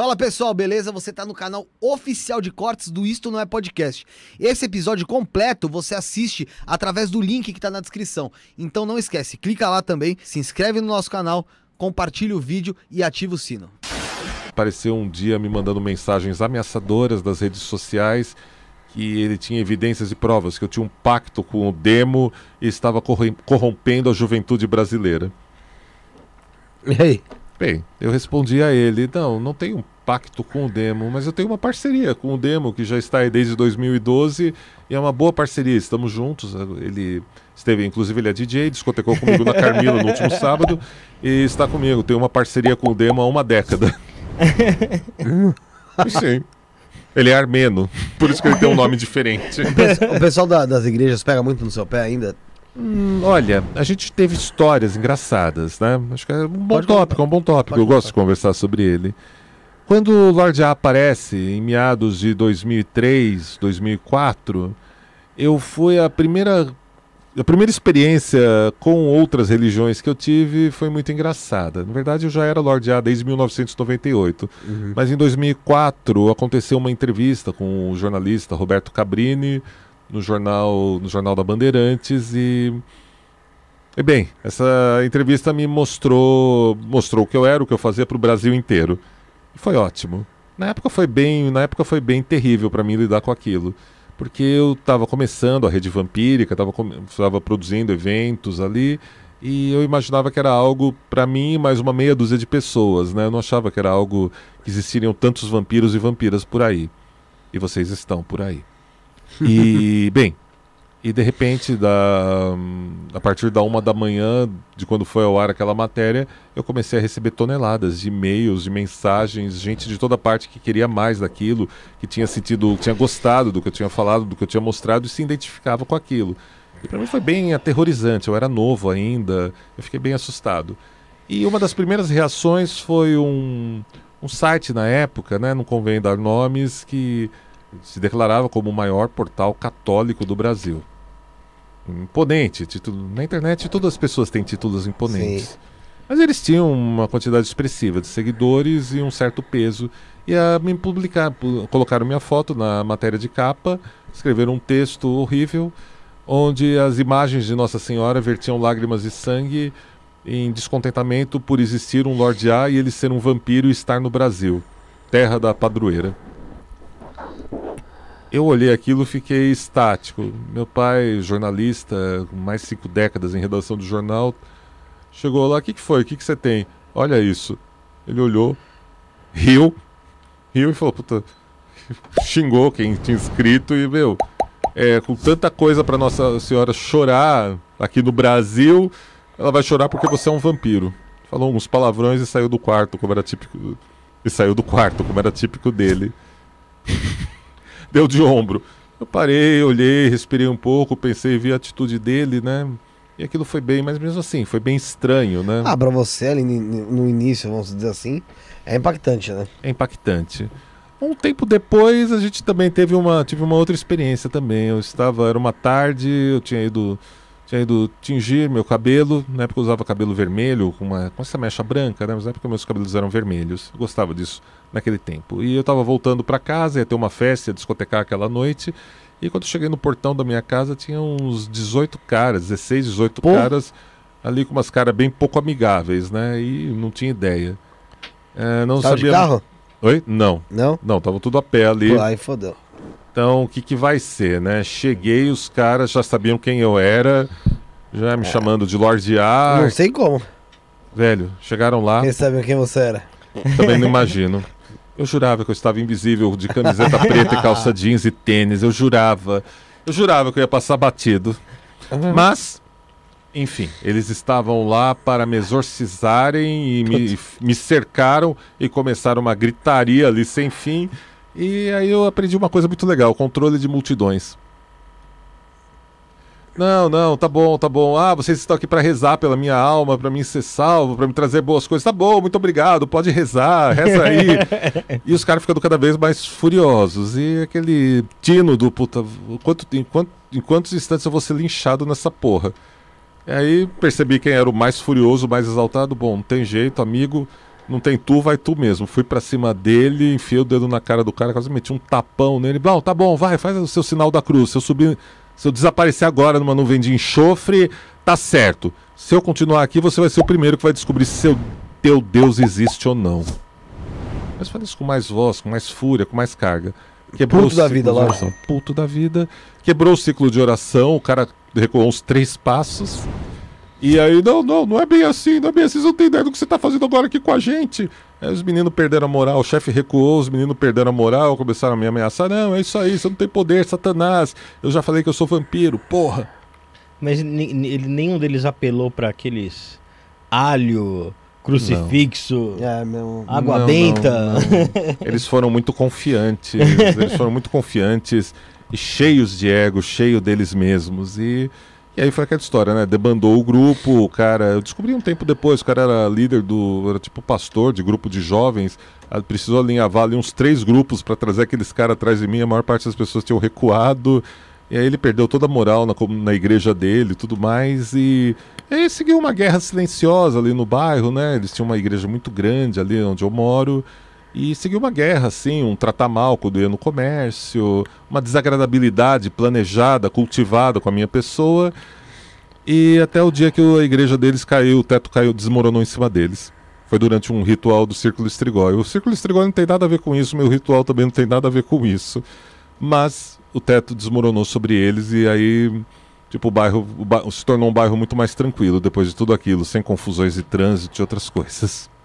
Fala pessoal, beleza? Você está no canal oficial de cortes do Isto Não É Podcast. Esse episódio completo você assiste através do link que está na descrição. Então não esquece, clica lá também, se inscreve no nosso canal, compartilha o vídeo e ativa o sino. Apareceu um dia me mandando mensagens ameaçadoras das redes sociais que ele tinha evidências e provas que eu tinha um pacto com o Demo e estava corrompendo a juventude brasileira. E aí? Bem, eu respondi a ele: não, não tenho um pacto com o Demo, mas eu tenho uma parceria com o Demo, que já está aí desde 2012 e é uma boa parceria, estamos juntos. Ele esteve, inclusive, ele é DJ, discotecou comigo na Carmila no último sábado e está comigo. Tem uma parceria com o Demo há uma década. Sim. Ele é armeno, por isso que ele tem um nome diferente. O pessoal, da, das igrejas pega muito no seu pé ainda, Hum, olha, a gente teve histórias engraçadas, né? Acho que é um bom Pode tópico, é um bom tópico. Pode Eu gosto contar. de conversar sobre ele. Quando o Lorde A aparece em meados de 2003, 2004, eu fui a primeira a primeira experiência com outras religiões que eu tive foi muito engraçada. Na verdade, eu já era Lorde A desde 1998. Uhum. Mas em 2004 aconteceu uma entrevista com o jornalista Roberto Cabrini no jornal, no jornal da Bandeirantes e e bem, essa entrevista me mostrou, mostrou o que eu era, o que eu fazia para o Brasil inteiro. E foi ótimo. Na época foi bem, na época foi bem terrível para mim lidar com aquilo, porque eu estava começando a rede vampírica, estava produzindo eventos ali e eu imaginava que era algo para mim mais uma meia dúzia de pessoas, né? Eu não achava que era algo que existiriam tantos vampiros e vampiras por aí. E vocês estão por aí. E, bem, e de repente, da, a partir da uma da manhã, de quando foi ao ar aquela matéria, eu comecei a receber toneladas de e-mails, de mensagens, gente de toda parte que queria mais daquilo, que tinha sentido, que tinha gostado do que eu tinha falado, do que eu tinha mostrado e se identificava com aquilo. E para mim foi bem aterrorizante, eu era novo ainda, eu fiquei bem assustado. E uma das primeiras reações foi um, um site na época, né, não convém dar nomes, que se declarava como o maior portal católico do Brasil. Imponente, título. Na internet todas as pessoas têm títulos imponentes. Sim. Mas eles tinham uma quantidade expressiva de seguidores e um certo peso. E a me publicar, colocaram minha foto na matéria de capa, escreveram um texto horrível, onde as imagens de Nossa Senhora vertiam lágrimas de sangue em descontentamento por existir um Lorde A e ele ser um vampiro e estar no Brasil, terra da padroeira eu olhei aquilo fiquei estático. Meu pai, jornalista, mais cinco décadas em redação do jornal, chegou lá, o que, que foi? O que, que você tem? Olha isso. Ele olhou, riu, riu e falou, puta, xingou quem tinha escrito e, meu, é, com tanta coisa para Nossa Senhora chorar aqui no Brasil, ela vai chorar porque você é um vampiro. Falou uns palavrões e saiu do quarto, como era típico... E saiu do quarto, como era típico dele. deu de ombro. Eu parei, olhei, respirei um pouco, pensei, vi a atitude dele, né? E aquilo foi bem, mas mesmo assim, foi bem estranho, né? Ah, pra você ali no início, vamos dizer assim, é impactante, né? É impactante. Um tempo depois, a gente também teve uma, tive uma outra experiência também. Eu estava, era uma tarde, eu tinha ido tinha ido tingir meu cabelo. Na época eu usava cabelo vermelho, com, uma, com essa mecha branca, né? Mas na época meus cabelos eram vermelhos. Eu gostava disso naquele tempo. E eu estava voltando para casa, ia ter uma festa, ia discotecar aquela noite. E quando eu cheguei no portão da minha casa, tinha uns 18 caras, 16, 18 Pô. caras, ali com umas caras bem pouco amigáveis, né? E não tinha ideia. É, não tava sabia. De carro? Oi? Não. Não? Não, tava tudo a pé ali. Pô, aí fodeu. Então, o que, que vai ser, né? Cheguei, os caras já sabiam quem eu era, já me é. chamando de Lorde A. Não sei como. Velho, chegaram lá. Quem sabe quem você era? Também não imagino. Eu jurava que eu estava invisível de camiseta preta e calça jeans e tênis. Eu jurava. Eu jurava que eu ia passar batido. Uhum. Mas, enfim, eles estavam lá para me exorcizarem e me, me cercaram e começaram uma gritaria ali sem fim. E aí eu aprendi uma coisa muito legal, controle de multidões. Não, não, tá bom, tá bom. Ah, vocês estão aqui para rezar pela minha alma, para mim ser salvo, para me trazer boas coisas. Tá bom, muito obrigado. Pode rezar, reza aí. e os caras ficando cada vez mais furiosos e aquele tino do puta, quanto, em, quanto, em quantos instantes eu vou ser linchado nessa porra? E aí percebi quem era o mais furioso, o mais exaltado. Bom, não tem jeito, amigo não tem tu, vai tu mesmo. Fui para cima dele, enfiei o dedo na cara do cara, quase meti um tapão nele. Blau, tá bom, vai, faz o seu sinal da cruz. Se eu subir, se eu desaparecer agora numa nuvem de enxofre, tá certo. Se eu continuar aqui, você vai ser o primeiro que vai descobrir se seu, teu Deus existe ou não. Mas fala isso com mais voz, com mais fúria, com mais carga. Quebrou Puto o da vida, lá. Puto da vida. Quebrou o ciclo de oração, o cara recuou uns três passos. E aí, não, não, não é bem assim, não é bem assim, vocês não têm ideia do que você está fazendo agora aqui com a gente. Aí é, os meninos perderam a moral, o chefe recuou, os meninos perderam a moral, começaram a me ameaçar. Não, é isso aí, você não tem poder, Satanás. Eu já falei que eu sou vampiro, porra. Mas nenhum deles apelou para aqueles alho, crucifixo, é, meu... água não, benta. Não, não. eles foram muito confiantes, eles foram muito confiantes e cheios de ego, cheio deles mesmos. E e aí foi aquela história, né? Debandou o grupo, o cara. Eu descobri um tempo depois, o cara era líder do. Era tipo pastor de grupo de jovens. Ah, precisou alinhavar ali uns três grupos para trazer aqueles caras atrás de mim. A maior parte das pessoas tinham recuado. E aí ele perdeu toda a moral na, na igreja dele e tudo mais. E, e aí seguiu uma guerra silenciosa ali no bairro, né? Eles tinham uma igreja muito grande ali onde eu moro. E seguiu uma guerra, assim, um tratar mal com o no comércio, uma desagradabilidade planejada, cultivada com a minha pessoa. E até o dia que a igreja deles caiu, o teto caiu, desmoronou em cima deles. Foi durante um ritual do Círculo Estrigói. O Círculo Estrigói não tem nada a ver com isso, meu ritual também não tem nada a ver com isso. Mas o teto desmoronou sobre eles e aí, tipo, o bairro, o se tornou um bairro muito mais tranquilo depois de tudo aquilo, sem confusões de trânsito e outras coisas.